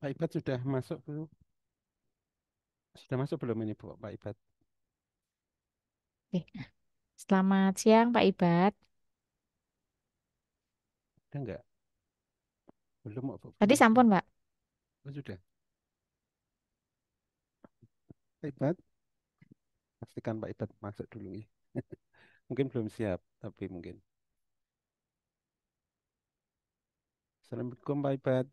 Pak Ibad sudah masuk belum? Sudah masuk belum ini Bu, Pak Ibad? Selamat siang Pak Ibad. Ada enggak? Belum, Bu. Tadi sampun, Pak. Oh, sudah. Pak Ibad, Pastikan Pak Ibad masuk dulu ya. mungkin belum siap, tapi mungkin. Assalamualaikum Pak Ibad.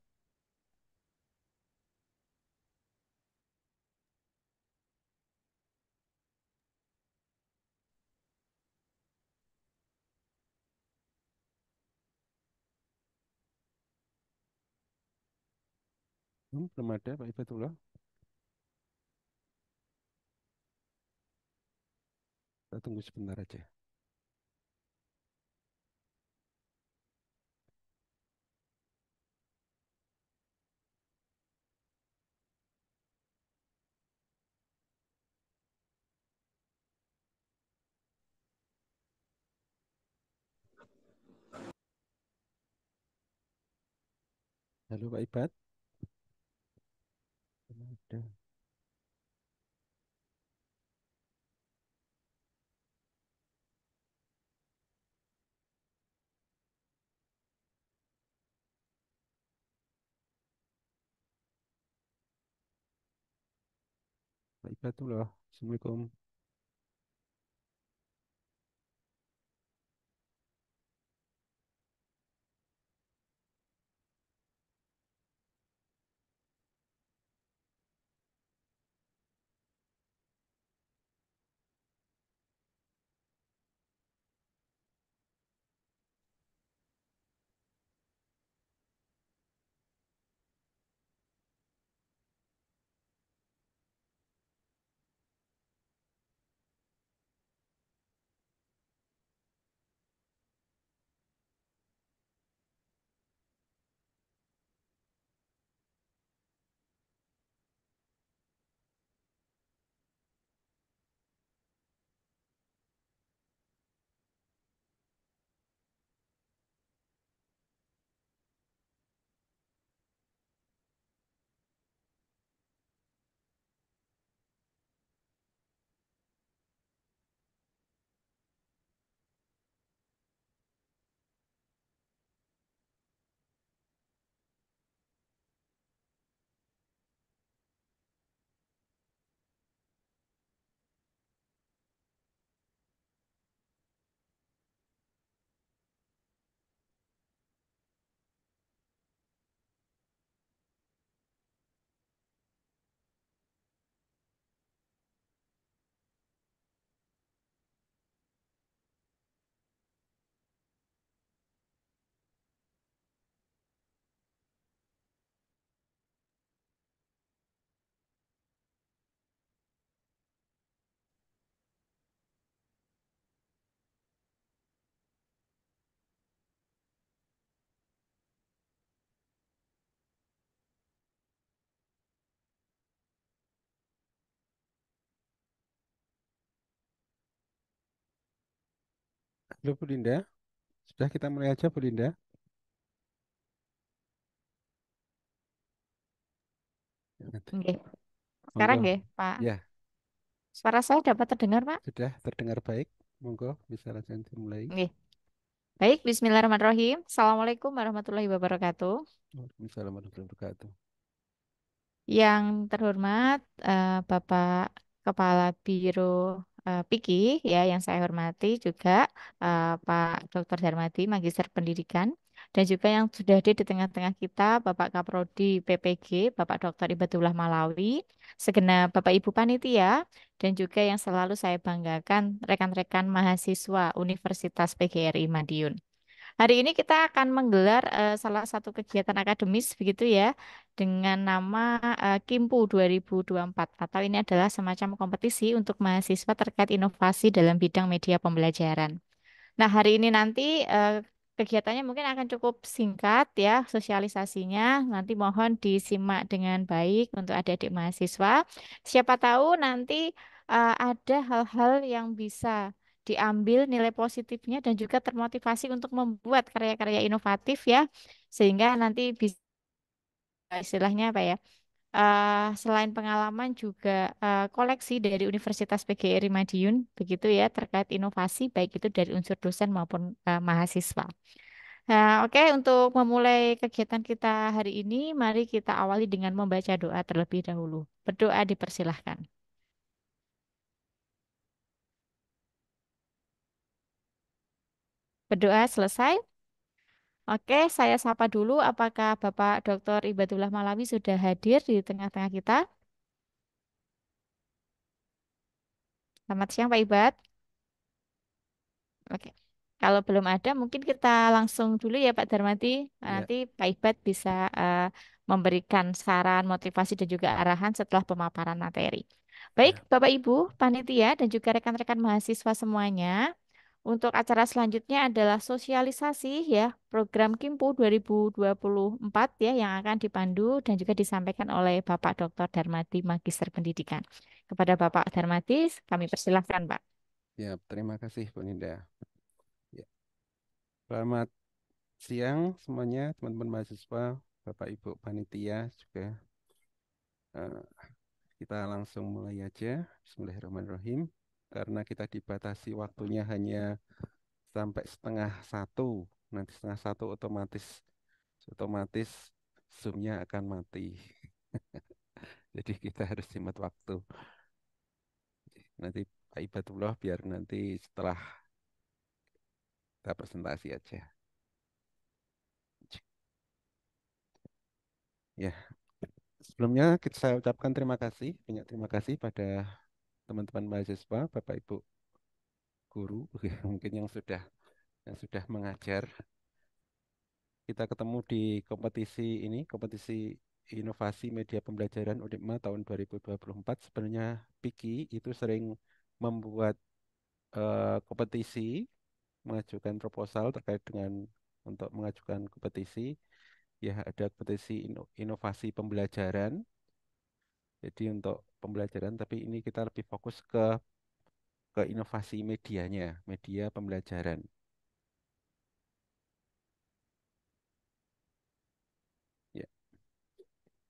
belum ada Pak Ibatullah. Kita tunggu sebentar aja. Halo Pak Ibad. ada. Baiklah Assalamualaikum. Halo Bu Linda, sudah kita mulai aja Bu Linda. Oke. Sekarang nggih, Pak. Ya. Suara saya dapat terdengar, Pak? Sudah terdengar baik. Monggo bisa langsung dimulai. Nggih. Baik, bismillahirrahmanirrahim. Assalamualaikum warahmatullahi wabarakatuh. Waalaikumsalam warahmatullahi wabarakatuh. Yang terhormat uh, Bapak Kepala Biro Eh, Piki ya yang saya hormati juga uh, Pak Dr. Darmati Magister Pendidikan dan juga yang sudah ada di tengah-tengah kita Bapak Kaprodi PPG Bapak Dr. Ibadullah Malawi segenap Bapak Ibu panitia dan juga yang selalu saya banggakan rekan-rekan mahasiswa Universitas PGRI Madiun. Hari ini kita akan menggelar uh, salah satu kegiatan akademis begitu ya dengan nama eh, Kimpu 2024 atau ini adalah semacam kompetisi untuk mahasiswa terkait inovasi dalam bidang media pembelajaran. Nah, hari ini nanti eh, kegiatannya mungkin akan cukup singkat ya sosialisasinya. Nanti mohon disimak dengan baik untuk adik-adik mahasiswa. Siapa tahu nanti eh, ada hal-hal yang bisa diambil nilai positifnya dan juga termotivasi untuk membuat karya-karya inovatif ya sehingga nanti bisa istilahnya apa ya uh, selain pengalaman juga uh, koleksi dari Universitas PGRI Madiun begitu ya terkait inovasi baik itu dari unsur dosen maupun uh, mahasiswa. Nah, oke, okay, untuk memulai kegiatan kita hari ini, mari kita awali dengan membaca doa terlebih dahulu. Berdoa dipersilahkan. Berdoa selesai? Oke, saya sapa dulu apakah Bapak Dr. Ibadullah Malawi sudah hadir di tengah-tengah kita? Selamat siang Pak Ibad. Oke. Kalau belum ada, mungkin kita langsung dulu ya Pak Darmati. Iya. Nanti ya. Pak Ibad bisa uh, memberikan saran, motivasi dan juga arahan setelah pemaparan materi. Baik, ya. Bapak Ibu, panitia dan juga rekan-rekan mahasiswa semuanya, untuk acara selanjutnya adalah sosialisasi ya program Kimpu 2024 ya yang akan dipandu dan juga disampaikan oleh Bapak Dr. Darmati Magister Pendidikan. Kepada Bapak Darmati kami persilahkan Pak. Ya, terima kasih Bu Ninda. Ya. Selamat siang semuanya teman-teman mahasiswa, Bapak Ibu panitia juga. Uh, kita langsung mulai aja. Bismillahirrahmanirrahim karena kita dibatasi waktunya hanya sampai setengah satu nanti setengah satu otomatis otomatis zoomnya akan mati jadi kita harus hemat waktu nanti Pak Ibadullah biar nanti setelah kita presentasi aja ya sebelumnya saya ucapkan terima kasih banyak terima kasih pada teman-teman mahasiswa, Bapak Ibu guru mungkin yang sudah yang sudah mengajar. Kita ketemu di kompetisi ini, kompetisi inovasi media pembelajaran UNIMA tahun 2024. Sebenarnya Piki itu sering membuat uh, kompetisi, mengajukan proposal terkait dengan untuk mengajukan kompetisi. Ya, ada kompetisi inovasi pembelajaran. Jadi untuk pembelajaran tapi ini kita lebih fokus ke ke inovasi medianya, media pembelajaran. Ya.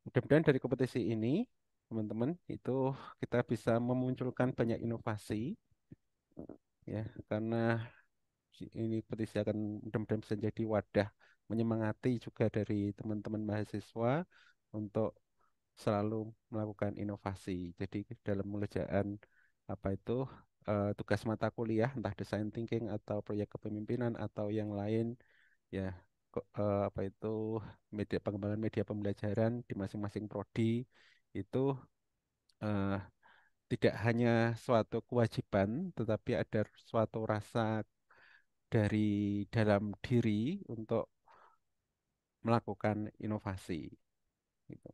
Mudah-mudahan dari kompetisi ini teman-teman itu kita bisa memunculkan banyak inovasi ya karena ini kompetisi akan mudah-mudahan bisa jadi wadah menyemangati juga dari teman-teman mahasiswa untuk selalu melakukan inovasi. Jadi dalam pengerjaan apa itu uh, tugas mata kuliah entah design thinking atau proyek kepemimpinan atau yang lain ya uh, apa itu media pengembangan media pembelajaran di masing-masing prodi itu uh, tidak hanya suatu kewajiban tetapi ada suatu rasa dari dalam diri untuk melakukan inovasi gitu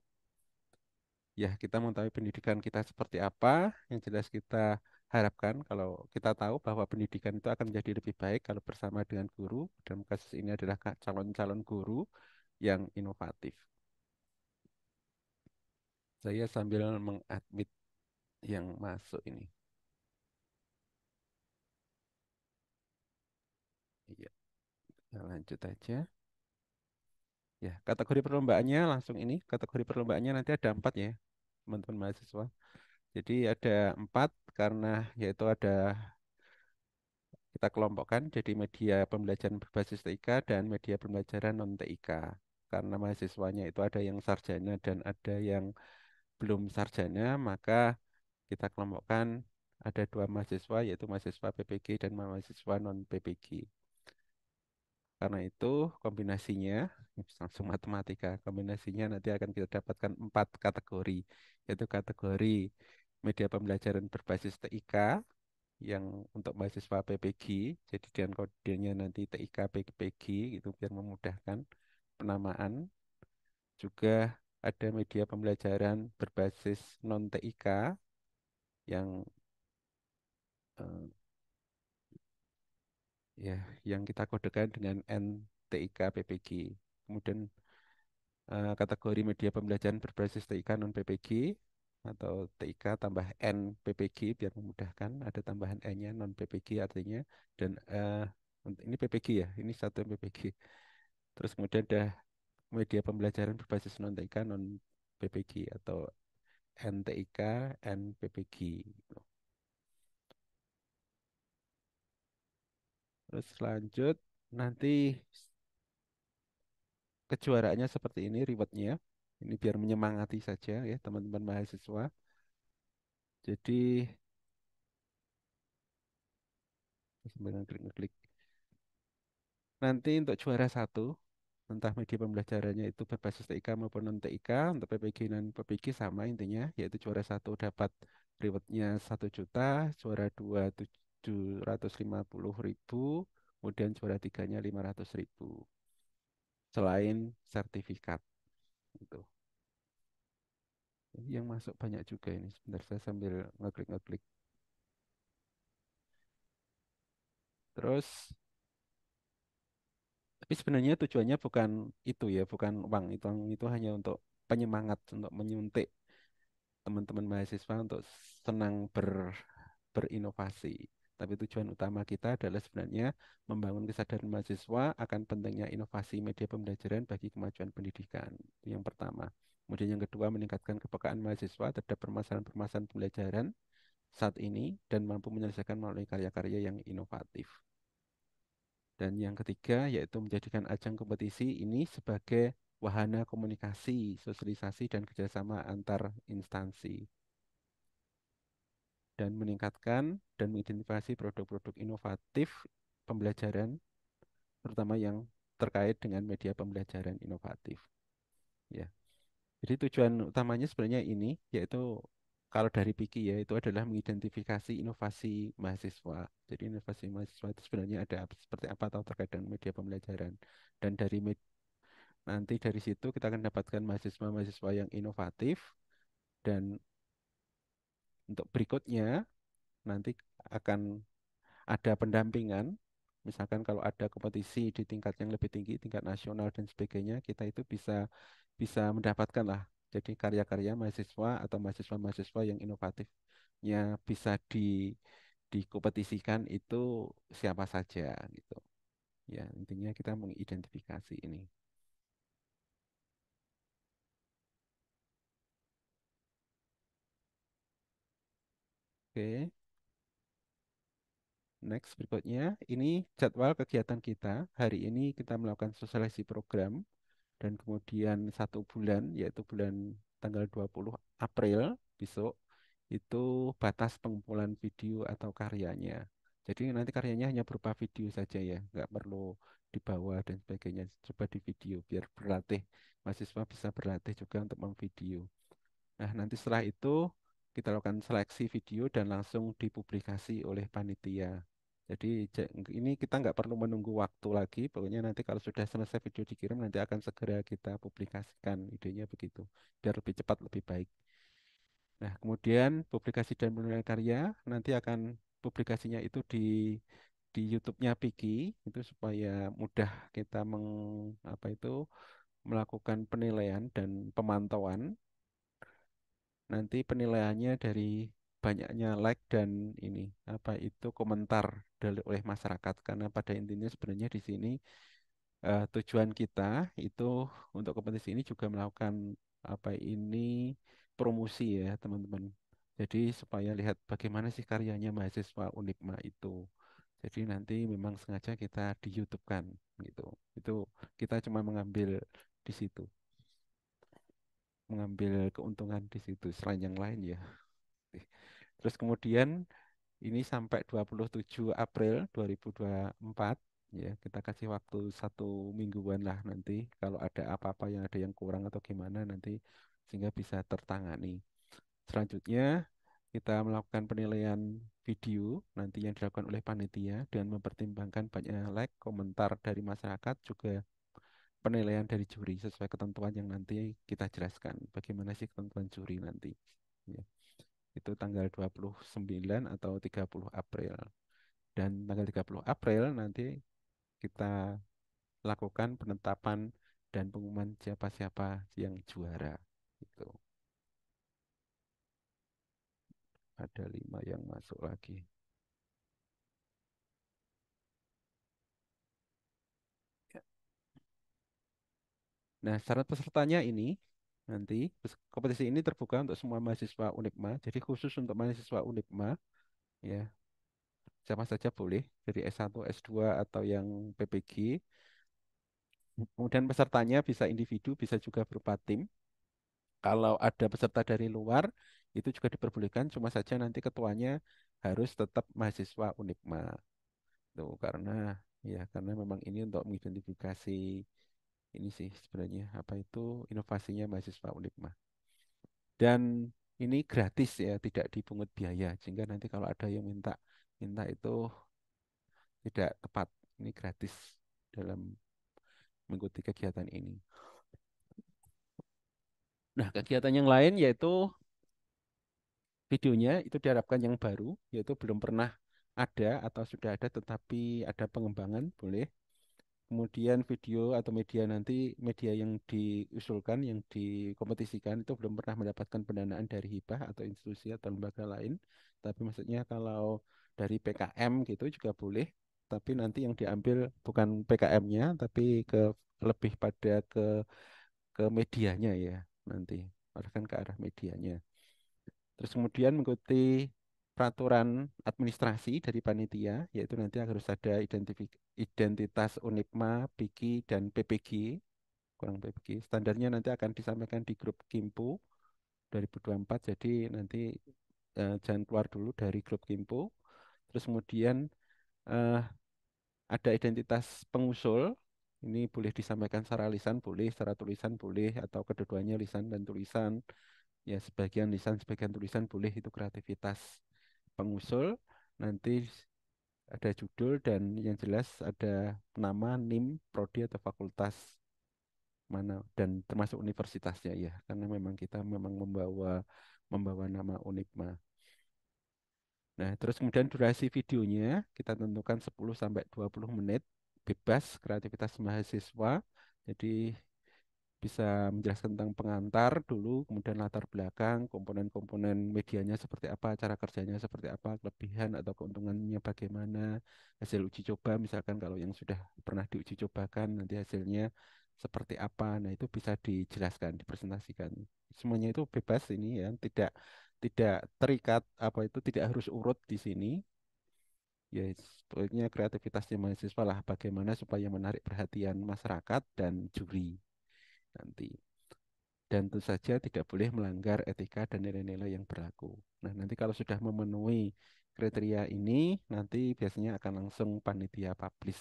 ya kita mengetahui pendidikan kita seperti apa yang jelas kita harapkan kalau kita tahu bahwa pendidikan itu akan menjadi lebih baik kalau bersama dengan guru dan kasus ini adalah calon-calon guru yang inovatif. Saya sambil mengadmit yang masuk ini. Iya. Kita lanjut aja. Ya, kategori perlombaannya langsung ini, kategori perlombaannya nanti ada empat ya teman-teman mahasiswa. Jadi ada empat karena yaitu ada kita kelompokkan jadi media pembelajaran berbasis TIK dan media pembelajaran non TIK karena mahasiswanya itu ada yang sarjana dan ada yang belum sarjana maka kita kelompokkan ada dua mahasiswa yaitu mahasiswa PPG dan mahasiswa non PPG. Karena itu kombinasinya, langsung matematika, kombinasinya nanti akan kita dapatkan empat kategori, yaitu kategori media pembelajaran berbasis TIK yang untuk basis PPG, jadi dengan kodenya nanti TIK PPG itu biar memudahkan penamaan. Juga ada media pembelajaran berbasis non TIK yang eh, ya yang kita kodekan dengan NTIK PPG. Kemudian uh, kategori media pembelajaran berbasis TIK non PPG atau TIK tambah N PPG biar memudahkan ada tambahan N-nya non PPG artinya dan uh, ini PPG ya ini satu PPG terus kemudian ada media pembelajaran berbasis non TIK non PPG atau NTIK NPPG Terus lanjut nanti kejuaraannya seperti ini rewardnya. Ya. Ini biar menyemangati saja ya teman-teman mahasiswa. Jadi sembarangan klik ngeklik Nanti untuk juara satu entah media pembelajarannya itu berbasis TIK maupun non TIK untuk PPG dan PPG sama intinya yaitu juara satu dapat rewardnya satu juta juara dua tujuh. 750 ribu, kemudian juara tiganya 500 ribu. Selain sertifikat. Gitu. Yang masuk banyak juga ini. Sebentar saya sambil ngeklik-ngeklik. Terus tapi sebenarnya tujuannya bukan itu ya, bukan uang itu itu hanya untuk penyemangat untuk menyuntik teman-teman mahasiswa untuk senang ber berinovasi. Tapi tujuan utama kita adalah sebenarnya membangun kesadaran mahasiswa akan pentingnya inovasi media pembelajaran bagi kemajuan pendidikan. Itu yang pertama. Kemudian yang kedua meningkatkan kepekaan mahasiswa terhadap permasalahan-permasalahan pembelajaran saat ini dan mampu menyelesaikan melalui karya-karya yang inovatif. Dan yang ketiga yaitu menjadikan ajang kompetisi ini sebagai wahana komunikasi, sosialisasi, dan kerjasama antar instansi dan meningkatkan dan mengidentifikasi produk-produk inovatif pembelajaran terutama yang terkait dengan media pembelajaran inovatif. Ya. Jadi tujuan utamanya sebenarnya ini yaitu kalau dari Piki ya itu adalah mengidentifikasi inovasi mahasiswa. Jadi inovasi mahasiswa itu sebenarnya ada seperti apa atau terkait dengan media pembelajaran. Dan dari nanti dari situ kita akan dapatkan mahasiswa-mahasiswa yang inovatif dan untuk berikutnya nanti akan ada pendampingan. Misalkan kalau ada kompetisi di tingkat yang lebih tinggi, tingkat nasional dan sebagainya, kita itu bisa bisa mendapatkan lah. Jadi karya-karya mahasiswa atau mahasiswa-mahasiswa yang inovatifnya bisa di dikompetisikan itu siapa saja gitu. Ya, intinya kita mengidentifikasi ini. Oke, next berikutnya. Ini jadwal kegiatan kita. Hari ini kita melakukan sosialisasi program dan kemudian satu bulan yaitu bulan tanggal 20 April besok itu batas pengumpulan video atau karyanya. Jadi nanti karyanya hanya berupa video saja ya, nggak perlu dibawa dan sebagainya. Coba di video biar berlatih, mahasiswa bisa berlatih juga untuk memvideo. Nah nanti setelah itu kita lakukan seleksi video dan langsung dipublikasi oleh panitia. Jadi ini kita nggak perlu menunggu waktu lagi, pokoknya nanti kalau sudah selesai video dikirim nanti akan segera kita publikasikan idenya begitu, biar lebih cepat lebih baik. Nah kemudian publikasi dan penilaian karya nanti akan publikasinya itu di di YouTube-nya Piki itu supaya mudah kita meng apa itu melakukan penilaian dan pemantauan nanti penilaiannya dari banyaknya like dan ini apa itu komentar dari oleh masyarakat karena pada intinya sebenarnya di sini uh, tujuan kita itu untuk kompetisi ini juga melakukan apa ini promosi ya teman-teman jadi supaya lihat bagaimana sih karyanya mahasiswa Unikma itu jadi nanti memang sengaja kita di YouTube kan gitu itu kita cuma mengambil di situ mengambil keuntungan di situ selain yang lain ya. Terus kemudian ini sampai 27 April 2024 ya kita kasih waktu satu mingguan lah nanti kalau ada apa-apa yang ada yang kurang atau gimana nanti sehingga bisa tertangani selanjutnya kita melakukan penilaian video nanti yang dilakukan oleh panitia dan mempertimbangkan banyak like komentar dari masyarakat juga penilaian dari juri sesuai ketentuan yang nanti kita jelaskan bagaimana sih ketentuan juri nanti ya. itu tanggal 29 atau 30 April dan tanggal 30 April nanti kita lakukan penetapan dan pengumuman siapa-siapa yang juara itu ada lima yang masuk lagi Nah, syarat pesertanya ini nanti kompetisi ini terbuka untuk semua mahasiswa Unikma Jadi khusus untuk mahasiswa Unikma ya. Siapa saja boleh dari S1, S2 atau yang PPG. Kemudian pesertanya bisa individu, bisa juga berupa tim. Kalau ada peserta dari luar itu juga diperbolehkan cuma saja nanti ketuanya harus tetap mahasiswa Unikma Tuh, karena ya karena memang ini untuk mengidentifikasi ini sih sebenarnya apa itu inovasinya mahasiswa Unikma. Dan ini gratis ya, tidak dipungut biaya. Sehingga nanti kalau ada yang minta minta itu tidak tepat. Ini gratis dalam mengikuti kegiatan ini. Nah, kegiatan yang lain yaitu videonya itu diharapkan yang baru, yaitu belum pernah ada atau sudah ada tetapi ada pengembangan, boleh kemudian video atau media nanti media yang diusulkan yang dikompetisikan itu belum pernah mendapatkan pendanaan dari hibah atau institusi atau lembaga lain tapi maksudnya kalau dari PKM gitu juga boleh tapi nanti yang diambil bukan PKM-nya tapi ke lebih pada ke ke medianya ya nanti arahkan ke arah medianya terus kemudian mengikuti peraturan administrasi dari panitia yaitu nanti harus ada identitas Unipma, Biki dan PPG kurang PPG standarnya nanti akan disampaikan di grup Kimpu 2024 jadi nanti eh, jangan keluar dulu dari grup Kimpu terus kemudian eh, ada identitas pengusul ini boleh disampaikan secara lisan boleh secara tulisan boleh atau kedua-duanya lisan dan tulisan ya sebagian lisan sebagian tulisan boleh itu kreativitas pengusul, nanti ada judul dan yang jelas ada nama, NIM, prodi atau fakultas mana dan termasuk universitasnya ya karena memang kita memang membawa membawa nama Unipma. Nah, terus kemudian durasi videonya kita tentukan 10 sampai 20 menit bebas kreativitas mahasiswa. Jadi bisa menjelaskan tentang pengantar dulu, kemudian latar belakang, komponen-komponen medianya seperti apa, cara kerjanya seperti apa, kelebihan atau keuntungannya bagaimana, hasil uji coba misalkan kalau yang sudah pernah diuji cobakan nanti hasilnya seperti apa. Nah, itu bisa dijelaskan, dipresentasikan. Semuanya itu bebas ini ya, tidak tidak terikat apa itu tidak harus urut di sini. Ya, pokoknya kreativitasnya mahasiswa lah bagaimana supaya menarik perhatian masyarakat dan juri nanti. Dan tentu saja tidak boleh melanggar etika dan nilai-nilai yang berlaku. Nah, nanti kalau sudah memenuhi kriteria ini, nanti biasanya akan langsung panitia publish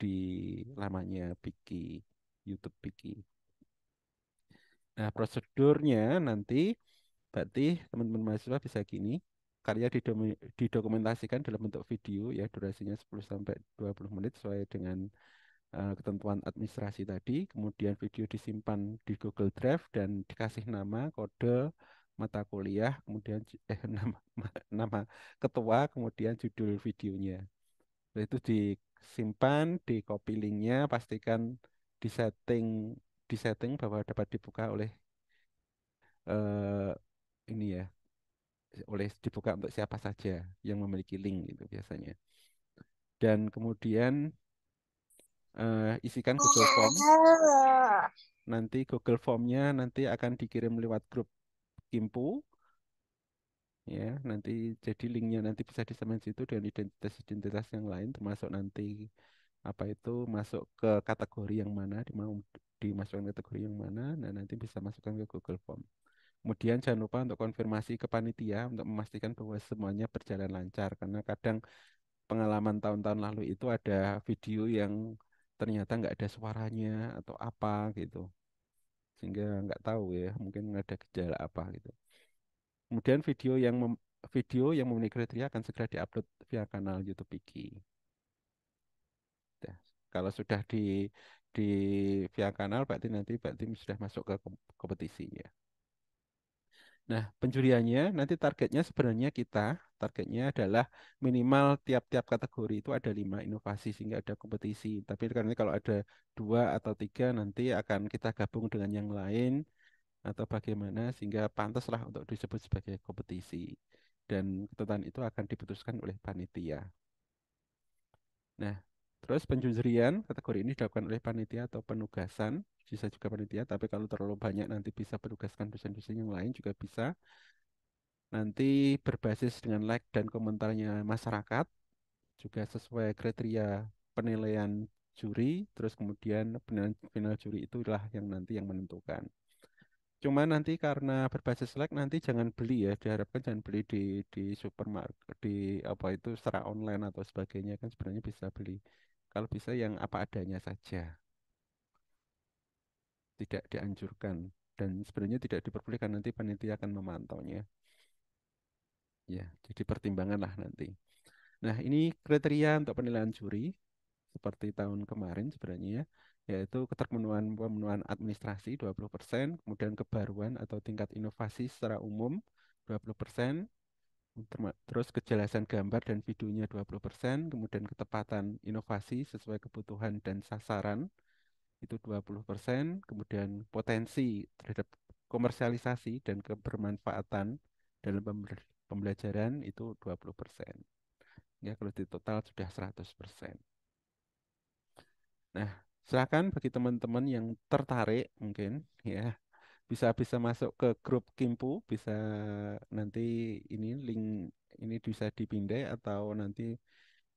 di lamanya Biki, YouTube Biki. Nah, prosedurnya nanti berarti teman-teman mahasiswa bisa gini, karya didokumentasikan dalam bentuk video ya durasinya 10 sampai 20 menit sesuai dengan Eh, ketentuan administrasi tadi, kemudian video disimpan di Google Drive dan dikasih nama, kode, mata kuliah, kemudian eh, nama, nama ketua, kemudian judul videonya. Nah, itu disimpan, di copy linknya, pastikan di setting di setting bahwa dapat dibuka oleh eh, ini ya oleh dibuka untuk siapa saja yang memiliki link itu biasanya. Dan kemudian uh, isikan Google iya. Form. Nanti Google Formnya nanti akan dikirim lewat grup Kimpu. Ya, nanti jadi linknya nanti bisa disemen situ dan identitas-identitas yang lain termasuk nanti apa itu masuk ke kategori yang mana mau dimasukkan kategori yang mana nah nanti bisa masukkan ke Google Form kemudian jangan lupa untuk konfirmasi ke panitia untuk memastikan bahwa semuanya berjalan lancar karena kadang pengalaman tahun-tahun lalu itu ada video yang ternyata nggak ada suaranya atau apa gitu sehingga nggak tahu ya mungkin ada gejala apa gitu kemudian video yang mem video yang memenuhi kriteria akan segera diupload via kanal YouTube Iki ya. kalau sudah di di via kanal berarti nanti berarti sudah masuk ke kompetisinya Nah, pencuriannya nanti targetnya sebenarnya kita targetnya adalah minimal tiap-tiap kategori itu ada lima inovasi sehingga ada kompetisi. Tapi karena kalau ada dua atau tiga nanti akan kita gabung dengan yang lain atau bagaimana sehingga pantaslah untuk disebut sebagai kompetisi. Dan ketentuan itu akan diputuskan oleh panitia. Nah, Terus penjurian kategori ini dilakukan oleh panitia atau penugasan, bisa juga panitia, tapi kalau terlalu banyak nanti bisa penugaskan dosen-dosen yang lain juga bisa. Nanti berbasis dengan like dan komentarnya masyarakat, juga sesuai kriteria penilaian juri, terus kemudian penilaian final juri itulah yang nanti yang menentukan. Cuma nanti karena berbasis like nanti jangan beli ya, diharapkan jangan beli di di supermarket di apa itu secara online atau sebagainya kan sebenarnya bisa beli kalau bisa yang apa adanya saja. Tidak dianjurkan dan sebenarnya tidak diperbolehkan nanti panitia akan memantaunya. Ya, jadi pertimbanganlah nanti. Nah, ini kriteria untuk penilaian juri seperti tahun kemarin sebenarnya ya, yaitu keterpenuhan pemenuhan administrasi 20%, kemudian kebaruan atau tingkat inovasi secara umum 20%, terus kejelasan gambar dan videonya 20%, kemudian ketepatan inovasi sesuai kebutuhan dan sasaran itu 20%, kemudian potensi terhadap komersialisasi dan kebermanfaatan dalam pembelajaran itu 20%. Ya, kalau di total sudah 100%. Nah, silakan bagi teman-teman yang tertarik mungkin ya bisa bisa masuk ke grup Kimpu, bisa nanti ini link ini bisa dipindai atau nanti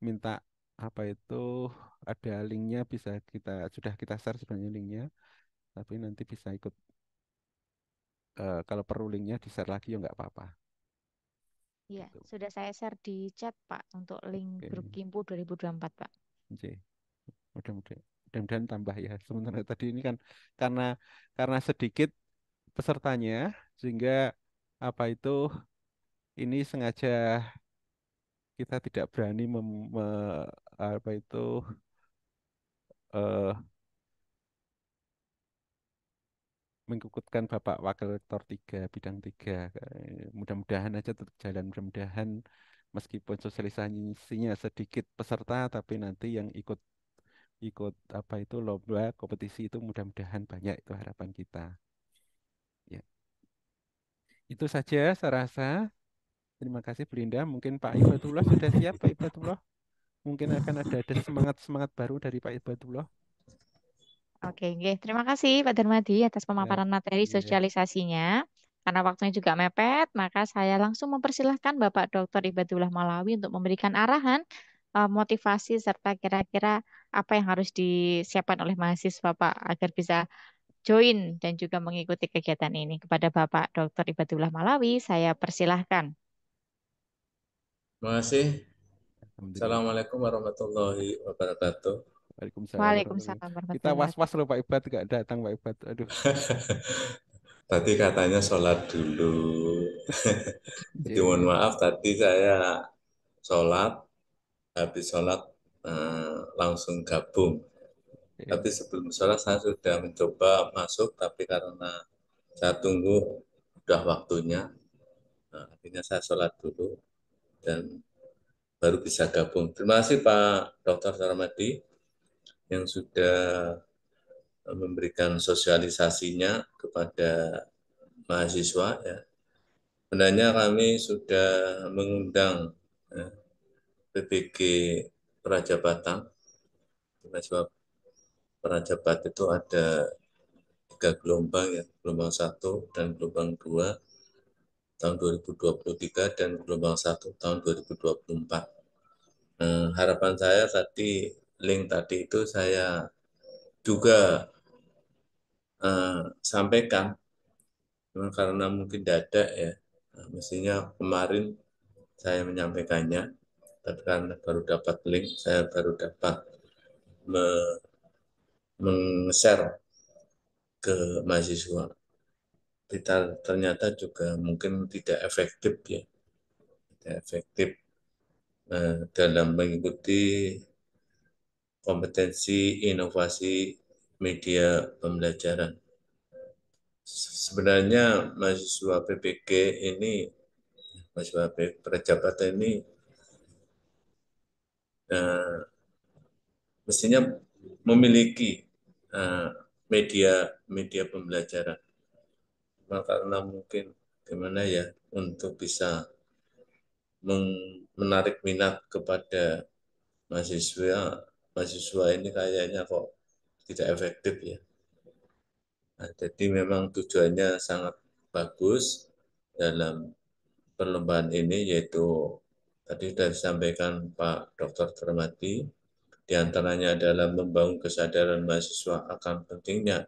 minta apa itu ada linknya bisa kita sudah kita share sebenarnya linknya tapi nanti bisa ikut uh, kalau perlu linknya di share lagi ya nggak apa-apa Iya, gitu. sudah saya share di chat Pak untuk link okay. grup Kimpu 2024 Pak. Oke, mudah-mudahan mudah-mudahan tambah ya. Sementara tadi ini kan karena karena sedikit pesertanya sehingga apa itu ini sengaja kita tidak berani mem, me, apa itu uh, eh, mengikutkan Bapak Wakil Rektor 3 bidang tiga Mudah-mudahan aja tetap jalan mudah-mudahan meskipun sosialisasinya sedikit peserta tapi nanti yang ikut ikut apa itu lomba kompetisi itu mudah-mudahan banyak itu harapan kita. Itu saja saya rasa. Terima kasih Belinda. Mungkin Pak Ibadullah sudah siap Pak Ibadullah. Mungkin akan ada ada semangat-semangat baru dari Pak Ibadullah. Oke, oke. terima kasih Pak Darmadi atas ya, pemaparan materi iya. sosialisasinya. Karena waktunya juga mepet, maka saya langsung mempersilahkan Bapak Dr. Ibadullah Malawi untuk memberikan arahan, eh, motivasi, serta kira-kira apa yang harus disiapkan oleh mahasiswa Pak agar bisa join dan juga mengikuti kegiatan ini. Kepada Bapak Dr. Ibadullah Malawi, saya persilahkan. Terima kasih. Assalamualaikum warahmatullahi wabarakatuh. Waalaikumsalam. Waalaikumsalam Kita was-was loh Pak Ibad tidak datang Pak Ibad. Aduh. tadi katanya sholat dulu. Jadi iya. mohon maaf tadi saya sholat, habis sholat eh, langsung gabung. Iya. Tapi sebelum sholat saya sudah mencoba masuk, tapi karena saya tunggu sudah waktunya, nah, akhirnya saya sholat dulu dan baru bisa gabung. Terima kasih Pak Dr. Sarmadi yang sudah memberikan sosialisasinya kepada mahasiswa. Ya. Benarnya kami sudah mengundang ya, PPG Raja Batang, mahasiswa peradaban itu ada tiga gelombang ya, gelombang satu dan gelombang dua tahun 2023 dan gelombang satu tahun 2024. Nah, harapan saya tadi link tadi itu saya juga uh, sampaikan nah, karena mungkin ada ya, nah, mestinya kemarin saya menyampaikannya, tapi karena baru dapat link, saya baru dapat me meng-share ke mahasiswa. Kita ternyata juga mungkin tidak efektif ya, tidak efektif eh, dalam mengikuti kompetensi inovasi media pembelajaran. Sebenarnya mahasiswa PPG ini, mahasiswa perjabat ini eh, mestinya memiliki Eh, media media pembelajaran. Maka karena mungkin gimana ya untuk bisa menarik minat kepada mahasiswa mahasiswa ini kayaknya kok tidak efektif ya. Nah, jadi memang tujuannya sangat bagus dalam perlombaan ini yaitu tadi sudah disampaikan Pak Dr. Termati di antaranya adalah membangun kesadaran mahasiswa akan pentingnya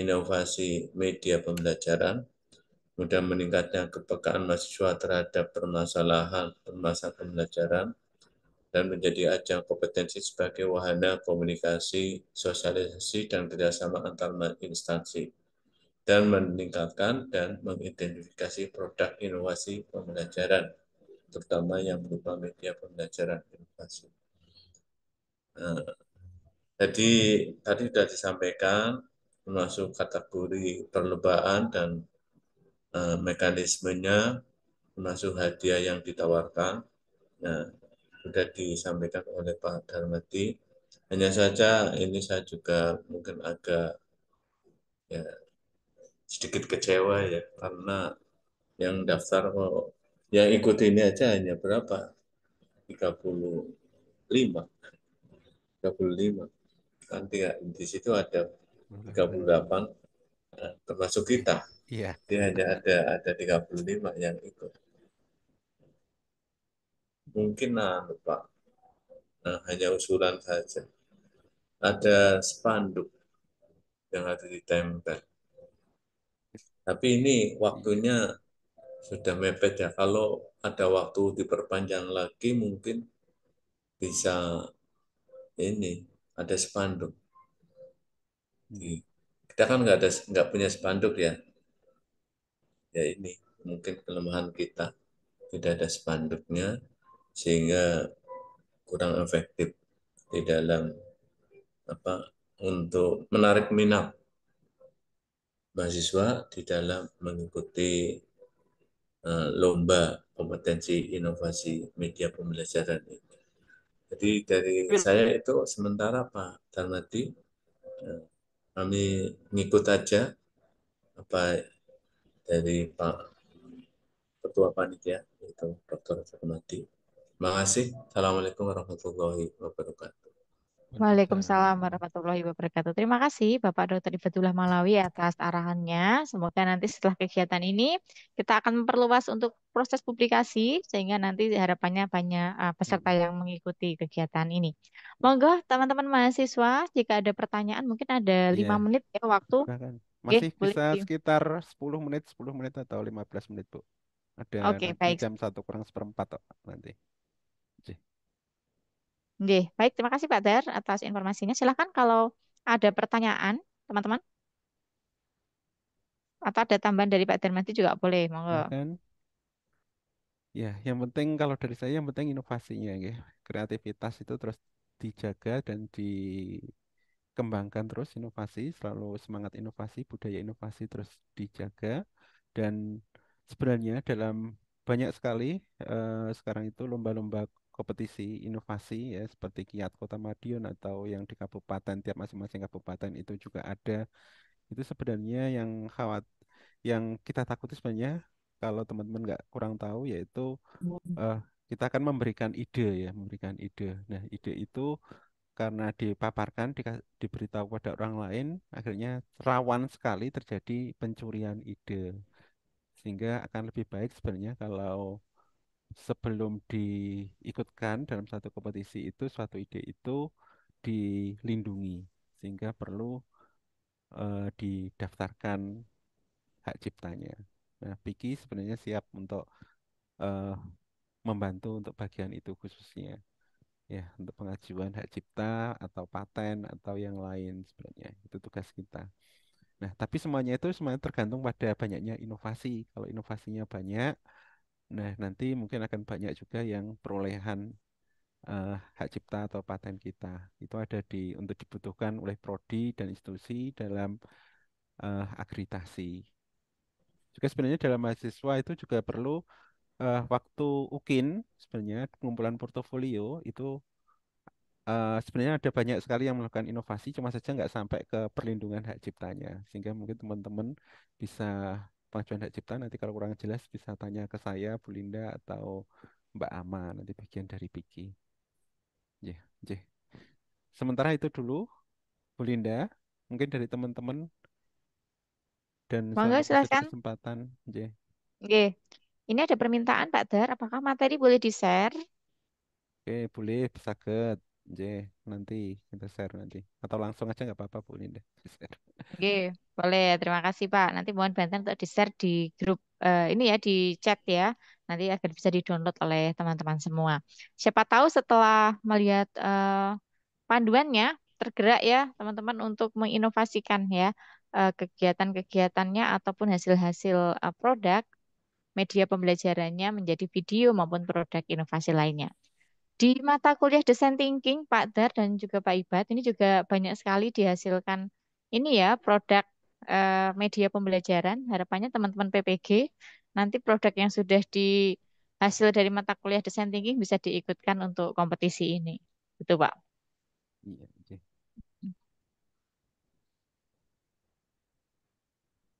inovasi media pembelajaran, mudah meningkatnya kepekaan mahasiswa terhadap permasalahan permasalahan pembelajaran, dan menjadi ajang kompetensi sebagai wahana komunikasi, sosialisasi, dan kerjasama antar instansi, dan meningkatkan dan mengidentifikasi produk inovasi pembelajaran, terutama yang berupa media pembelajaran inovasi. Eh, jadi tadi sudah disampaikan masuk kategori perlombaan dan eh, mekanismenya masuk hadiah yang ditawarkan. Nah, sudah disampaikan oleh Pak Darmati. Hanya saja ini saya juga mungkin agak ya sedikit kecewa ya karena yang daftar kok yang ikut ini aja hanya berapa? 35. 35. Nanti dia ya, di situ ada 38 eh, termasuk kita. Iya. Dia hanya ada ada 35 yang ikut. Mungkin nah, Pak. Nah, hanya usulan saja. Ada spanduk yang ada di tempel. Tapi ini waktunya sudah mepet ya. Kalau ada waktu diperpanjang lagi mungkin bisa ini ada spanduk. Hmm. Hmm. Kita kan nggak ada nggak punya spanduk ya. Ya ini mungkin kelemahan kita tidak ada spanduknya sehingga kurang efektif di dalam apa untuk menarik minat mahasiswa di dalam mengikuti uh, lomba kompetensi inovasi media pembelajaran ini. Jadi dari saya itu sementara Pak Darmadi, eh, kami ngikut aja apa dari Pak Ketua Panitia itu Dr. Darmadi. Terima kasih. Assalamualaikum warahmatullahi wabarakatuh. Waalaikumsalam warahmatullahi wabarakatuh. Terima kasih Bapak Dr. Ibadullah Malawi atas arahannya. Semoga nanti setelah kegiatan ini kita akan memperluas untuk proses publikasi sehingga nanti harapannya banyak uh, peserta hmm. yang mengikuti kegiatan ini. Monggo teman-teman mahasiswa jika ada pertanyaan mungkin ada iya. lima yeah. menit ya waktu. Masih bisa boleh. sekitar 10 menit, 10 menit atau 15 menit, Bu. Ada okay, baik. jam satu kurang seperempat nanti. Oke, baik. Terima kasih Pak Dar atas informasinya. Silahkan kalau ada pertanyaan, teman-teman. Atau ada tambahan dari Pak Dar nanti juga boleh, monggo. Ya, yang penting kalau dari saya yang penting inovasinya, ya. Kreativitas itu terus dijaga dan dikembangkan terus inovasi, selalu semangat inovasi, budaya inovasi terus dijaga dan sebenarnya dalam banyak sekali eh, sekarang itu lomba-lomba kompetisi inovasi ya seperti Kiat Kota Madiun atau yang di kabupaten tiap masing-masing kabupaten itu juga ada. Itu sebenarnya yang khawat yang kita takuti sebenarnya kalau teman-teman nggak kurang tahu yaitu uh, kita akan memberikan ide ya, memberikan ide. Nah, ide itu karena dipaparkan di, diberitahu pada orang lain akhirnya rawan sekali terjadi pencurian ide sehingga akan lebih baik sebenarnya kalau sebelum diikutkan dalam satu kompetisi itu suatu ide itu dilindungi sehingga perlu uh, didaftarkan hak ciptanya. Nah, Piki sebenarnya siap untuk uh, membantu untuk bagian itu khususnya ya untuk pengajuan hak cipta atau paten atau yang lain sebenarnya itu tugas kita. Nah, tapi semuanya itu semuanya tergantung pada banyaknya inovasi. Kalau inovasinya banyak, Nah, nanti mungkin akan banyak juga yang perolehan uh, hak cipta atau paten kita. Itu ada di untuk dibutuhkan oleh prodi dan institusi dalam uh, akreditasi. Juga sebenarnya dalam mahasiswa itu juga perlu uh, waktu UKIN sebenarnya pengumpulan portofolio itu uh, sebenarnya ada banyak sekali yang melakukan inovasi cuma saja nggak sampai ke perlindungan hak ciptanya sehingga mungkin teman-teman bisa pengajuan hak cipta nanti kalau kurang jelas bisa tanya ke saya Bu Linda atau Mbak Ama nanti bagian dari Piki. Ya, yeah, yeah. Sementara itu dulu Bu Linda, mungkin dari teman-teman dan Mangga silakan. kesempatan. Ya. Yeah. Ini ada permintaan Pak Dar, apakah materi boleh di-share? Oke, boleh, bisa J, nanti kita share nanti. Atau langsung aja nggak apa-apa Bu Linda. Share. Oke, boleh. Terima kasih Pak. Nanti mohon bantuan untuk di-share di grup uh, ini ya, di chat ya. Nanti agar bisa di-download oleh teman-teman semua. Siapa tahu setelah melihat uh, panduannya, tergerak ya teman-teman untuk menginovasikan ya eh, kegiatan-kegiatannya ataupun hasil-hasil produk media pembelajarannya menjadi video maupun produk inovasi lainnya. Di mata kuliah Desain Thinking, Pak Dar dan juga Pak Ibad ini juga banyak sekali dihasilkan ini ya produk eh, media pembelajaran. Harapannya teman-teman PPG nanti produk yang sudah dihasil dari mata kuliah Desain Thinking bisa diikutkan untuk kompetisi ini. Betul, gitu, Pak? Iya,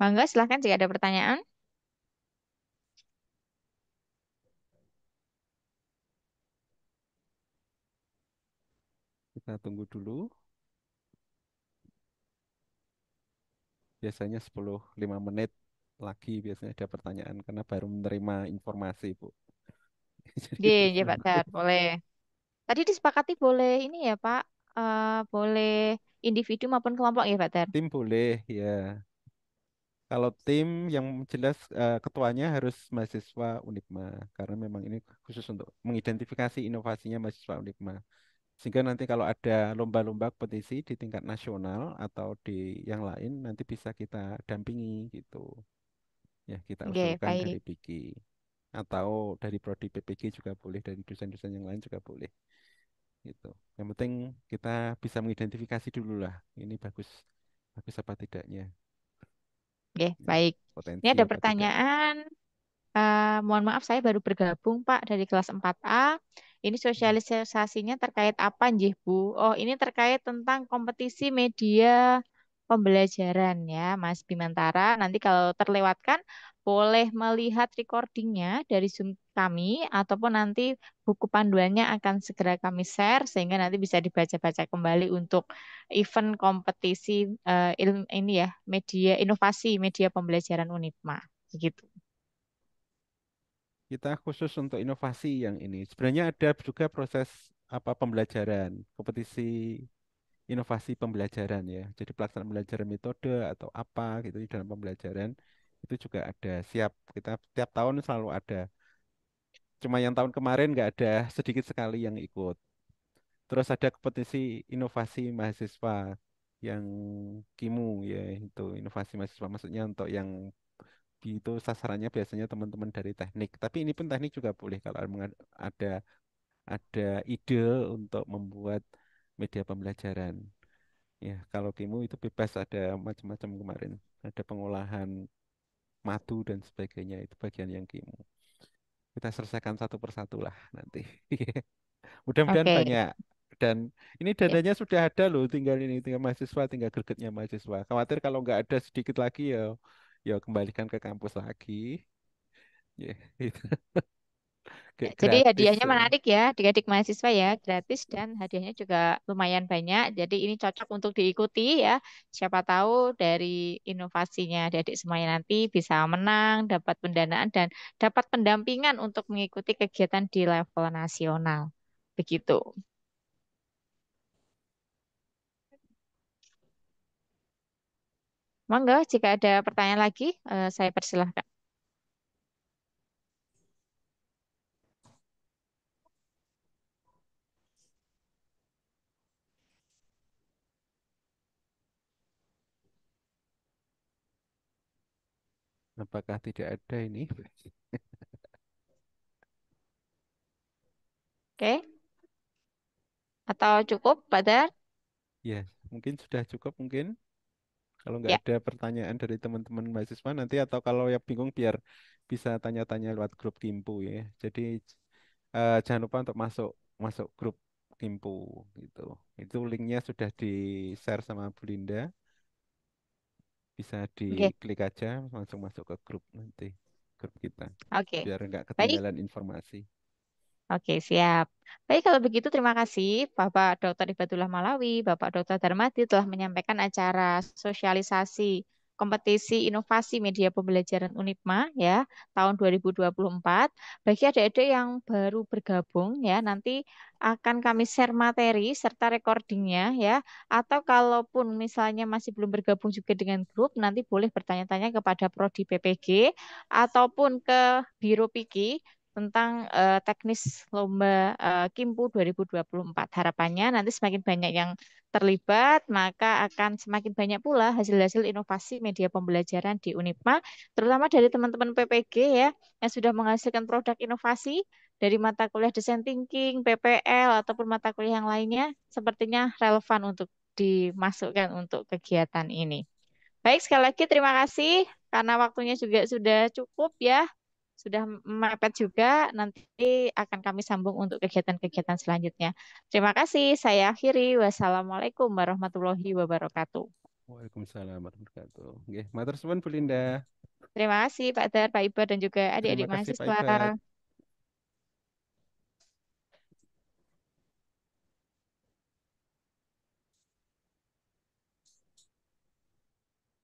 Bangga, silahkan jika ada pertanyaan. Kita tunggu dulu. Biasanya 10-5 menit lagi biasanya ada pertanyaan karena baru menerima informasi, Bu. Iya, iya Pak Dar, boleh. Tadi disepakati boleh ini ya, Pak. Uh, boleh individu maupun kelompok ya, Pak Dar. tim boleh ya. Kalau tim yang jelas uh, ketuanya harus mahasiswa Unikma karena memang ini khusus untuk mengidentifikasi inovasinya mahasiswa Unikma sehingga nanti kalau ada lomba-lomba kompetisi di tingkat nasional atau di yang lain nanti bisa kita dampingi gitu ya kita okay, usulkan baik. dari Biki atau dari prodi PPG juga boleh dari dosen-dosen yang lain juga boleh gitu yang penting kita bisa mengidentifikasi dulu lah ini bagus bagus apa tidaknya Oke, okay, baik. Potensi ini ada pertanyaan. Tidak? Uh, eh, mohon maaf, saya baru bergabung, Pak, dari kelas 4A. Ini hmm. sosialisasinya terkait apa Njih Bu? Oh, ini terkait tentang kompetisi media pembelajaran ya Mas Bimantara. Nanti kalau terlewatkan boleh melihat recordingnya dari Zoom kami ataupun nanti buku panduannya akan segera kami share sehingga nanti bisa dibaca-baca kembali untuk event kompetisi uh, ini ya media inovasi media pembelajaran Unipma begitu kita khusus untuk inovasi yang ini. Sebenarnya ada juga proses apa pembelajaran, kompetisi inovasi pembelajaran ya. Jadi pelaksanaan pembelajaran metode atau apa gitu di dalam pembelajaran itu juga ada. Siap kita tiap tahun selalu ada. Cuma yang tahun kemarin nggak ada sedikit sekali yang ikut. Terus ada kompetisi inovasi mahasiswa yang kimu ya itu inovasi mahasiswa maksudnya untuk yang itu sasarannya biasanya teman-teman dari teknik. Tapi ini pun teknik juga boleh kalau ada ada ide untuk membuat media pembelajaran. Ya, kalau kamu itu bebas ada macam-macam kemarin. Ada pengolahan madu dan sebagainya itu bagian yang kamu Kita selesaikan satu persatu lah nanti. Mudah-mudahan okay. banyak dan ini ya. dadanya sudah ada loh tinggal ini tinggal mahasiswa tinggal gregetnya mahasiswa khawatir kalau nggak ada sedikit lagi ya ya kembalikan ke kampus lagi ya, ya jadi hadiahnya ya. menarik ya, adik-adik mahasiswa ya, gratis dan hadiahnya juga lumayan banyak. Jadi ini cocok untuk diikuti ya. Siapa tahu dari inovasinya adik-adik semuanya nanti bisa menang, dapat pendanaan dan dapat pendampingan untuk mengikuti kegiatan di level nasional. Begitu. Mangga, jika ada pertanyaan lagi, eh, saya persilahkan. Apakah tidak ada ini? Oke. Okay. Atau cukup, Badar? Ya, mungkin sudah cukup mungkin. Kalau nggak ya. ada pertanyaan dari teman-teman mahasiswa nanti atau kalau yang bingung biar bisa tanya-tanya lewat grup Kimpu ya. Jadi uh, jangan lupa untuk masuk masuk grup Kimpu gitu. Itu linknya sudah di share sama Bu Linda. Bisa diklik okay. aja langsung masuk ke grup nanti grup kita. Oke. Okay. Biar nggak ketinggalan Baik. informasi. Oke, siap. Baik, kalau begitu terima kasih Bapak Dr. Ibadullah Malawi, Bapak Dr. Darmati telah menyampaikan acara sosialisasi kompetisi inovasi media pembelajaran Unipma ya tahun 2024. Bagi adik-adik yang baru bergabung ya nanti akan kami share materi serta recordingnya ya atau kalaupun misalnya masih belum bergabung juga dengan grup nanti boleh bertanya-tanya kepada Prodi PPG ataupun ke Biro Piki tentang uh, teknis lomba uh, Kimpu 2024. Harapannya nanti semakin banyak yang terlibat, maka akan semakin banyak pula hasil-hasil inovasi media pembelajaran di Unipma, terutama dari teman-teman PPG ya, yang sudah menghasilkan produk inovasi dari mata kuliah desain thinking, PPL, ataupun mata kuliah yang lainnya, sepertinya relevan untuk dimasukkan untuk kegiatan ini. Baik, sekali lagi terima kasih karena waktunya juga sudah cukup ya sudah mepet juga. Nanti akan kami sambung untuk kegiatan-kegiatan selanjutnya. Terima kasih. Saya akhiri. Wassalamualaikum warahmatullahi wabarakatuh. Waalaikumsalam warahmatullahi wabarakatuh. Oke, Terima kasih Pak Dar, Pak Iba dan juga adik-adik mahasiswa. Pak